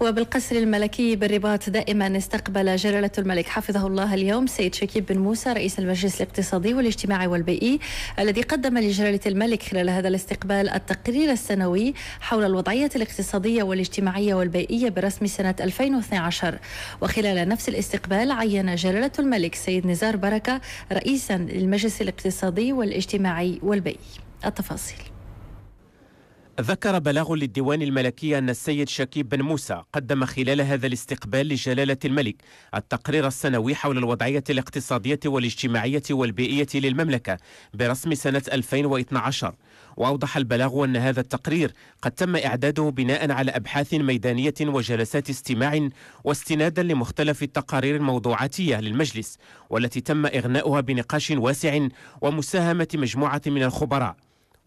وبالقصر الملكي بالرباط دائما استقبل جلالة الملك حفظه الله اليوم سيد شكيب بن موسى رئيس المجلس الاقتصادي والاجتماعي والبيئي الذي قدم لجلالة الملك خلال هذا الاستقبال التقرير السنوي حول الوضعية الاقتصادية والاجتماعية والبيئية برسم سنة 2012 وخلال نفس الاستقبال عين جلالة الملك سيد نزار بركة رئيسا للمجلس الاقتصادي والاجتماعي والبيئي التفاصيل ذكر بلاغ للديوان الملكي أن السيد شكيب بن موسى قدم خلال هذا الاستقبال لجلالة الملك التقرير السنوي حول الوضعية الاقتصادية والاجتماعية والبيئية للمملكة برسم سنة 2012 وأوضح البلاغ أن هذا التقرير قد تم إعداده بناء على أبحاث ميدانية وجلسات استماع واستنادا لمختلف التقارير الموضوعاتية للمجلس والتي تم إغناؤها بنقاش واسع ومساهمة مجموعة من الخبراء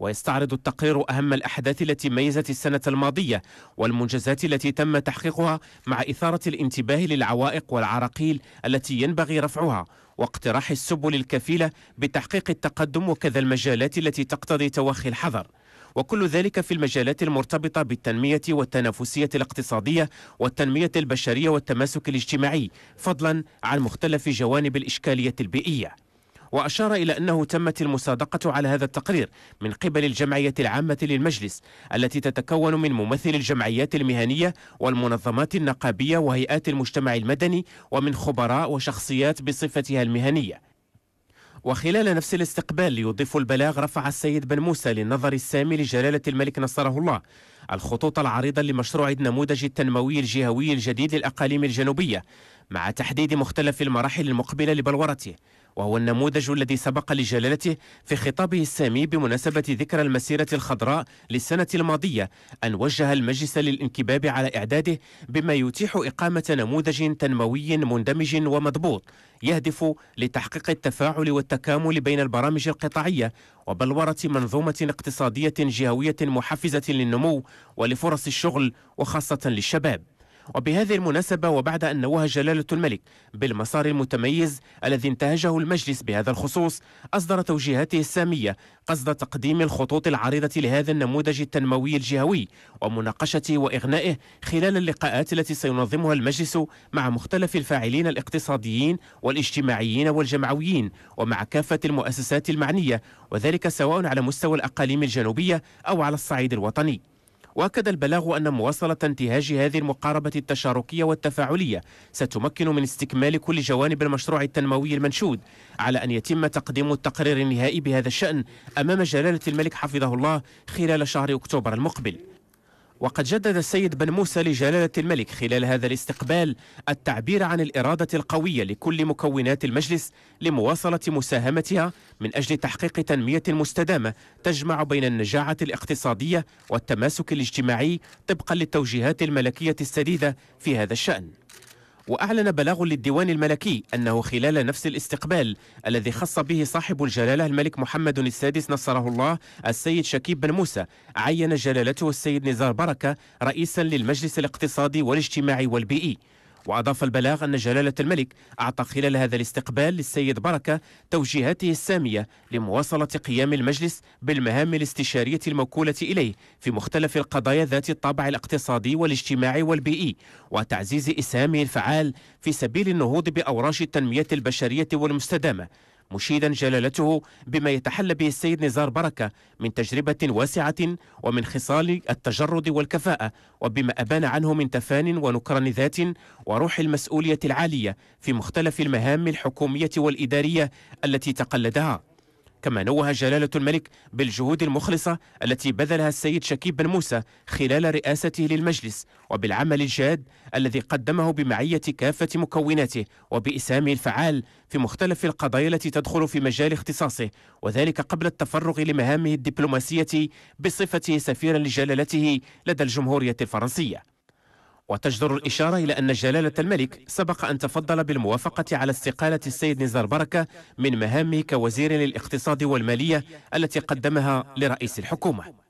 ويستعرض التقرير أهم الأحداث التي ميزت السنة الماضية والمنجزات التي تم تحقيقها مع إثارة الانتباه للعوائق والعراقيل التي ينبغي رفعها واقتراح السبل الكفيلة بتحقيق التقدم وكذا المجالات التي تقتضي توخي الحذر وكل ذلك في المجالات المرتبطة بالتنمية والتنافسية الاقتصادية والتنمية البشرية والتماسك الاجتماعي فضلا عن مختلف جوانب الإشكالية البيئية وأشار إلى أنه تمت المصادقة على هذا التقرير من قبل الجمعية العامة للمجلس التي تتكون من ممثل الجمعيات المهنية والمنظمات النقابية وهيئات المجتمع المدني ومن خبراء وشخصيات بصفتها المهنيه وخلال نفس الاستقبال ليضيف البلاغ رفع السيد بن موسى للنظر السامي لجلالة الملك نصره الله الخطوط العريضة لمشروع النموذج التنموي الجهوي الجديد للأقاليم الجنوبية مع تحديد مختلف المراحل المقبلة لبلورته وهو النموذج الذي سبق لجلالته في خطابه السامي بمناسبة ذكرى المسيرة الخضراء للسنة الماضية أن وجه المجلس للانكباب على إعداده بما يتيح إقامة نموذج تنموي مندمج ومضبوط يهدف لتحقيق التفاعل والتكامل بين البرامج القطاعية وبلورة منظومة اقتصادية جهوية محفزة للنمو ولفرص الشغل وخاصة للشباب وبهذه المناسبة وبعد أن نوه جلالة الملك بالمسار المتميز الذي انتهجه المجلس بهذا الخصوص أصدر توجيهاته السامية قصد تقديم الخطوط العريضة لهذا النموذج التنموي الجهوي ومناقشته وإغنائه خلال اللقاءات التي سينظمها المجلس مع مختلف الفاعلين الاقتصاديين والاجتماعيين والجمعويين ومع كافة المؤسسات المعنية وذلك سواء على مستوى الأقاليم الجنوبية أو على الصعيد الوطني واكد البلاغ ان مواصله انتهاج هذه المقاربه التشاركيه والتفاعليه ستمكن من استكمال كل جوانب المشروع التنموي المنشود على ان يتم تقديم التقرير النهائي بهذا الشان امام جلاله الملك حفظه الله خلال شهر اكتوبر المقبل وقد جدد السيد بن موسى لجلالة الملك خلال هذا الاستقبال التعبير عن الإرادة القوية لكل مكونات المجلس لمواصلة مساهمتها من أجل تحقيق تنمية مستدامة تجمع بين النجاعة الاقتصادية والتماسك الاجتماعي طبقا للتوجيهات الملكية السديدة في هذا الشأن وأعلن بلاغ للديوان الملكي أنه خلال نفس الاستقبال الذي خص به صاحب الجلالة الملك محمد السادس نصره الله السيد شكيب بن موسى عين جلالته السيد نزار بركة رئيسا للمجلس الاقتصادي والاجتماعي والبيئي وأضاف البلاغ أن جلالة الملك أعطى خلال هذا الاستقبال للسيد بركة توجيهاته السامية لمواصلة قيام المجلس بالمهام الاستشارية الموكولة إليه في مختلف القضايا ذات الطابع الاقتصادي والاجتماعي والبيئي وتعزيز إسهامه الفعال في سبيل النهوض بأوراش التنمية البشرية والمستدامة مشيدا جلالته بما يتحلى به السيد نزار بركة من تجربة واسعة ومن خصال التجرد والكفاءة وبما أبان عنه من تفان ونكران ذات وروح المسؤولية العالية في مختلف المهام الحكومية والإدارية التي تقلدها كما نوه جلالة الملك بالجهود المخلصة التي بذلها السيد شكيب بن موسى خلال رئاسته للمجلس وبالعمل الجاد الذي قدمه بمعية كافة مكوناته وبإسهامه الفعال في مختلف القضايا التي تدخل في مجال اختصاصه وذلك قبل التفرغ لمهامه الدبلوماسية بصفته سفيرا لجلالته لدى الجمهورية الفرنسية وتجدر الإشارة إلى أن جلالة الملك سبق أن تفضل بالموافقة على استقالة السيد نزار بركة من مهامه كوزير للاقتصاد والمالية التي قدمها لرئيس الحكومة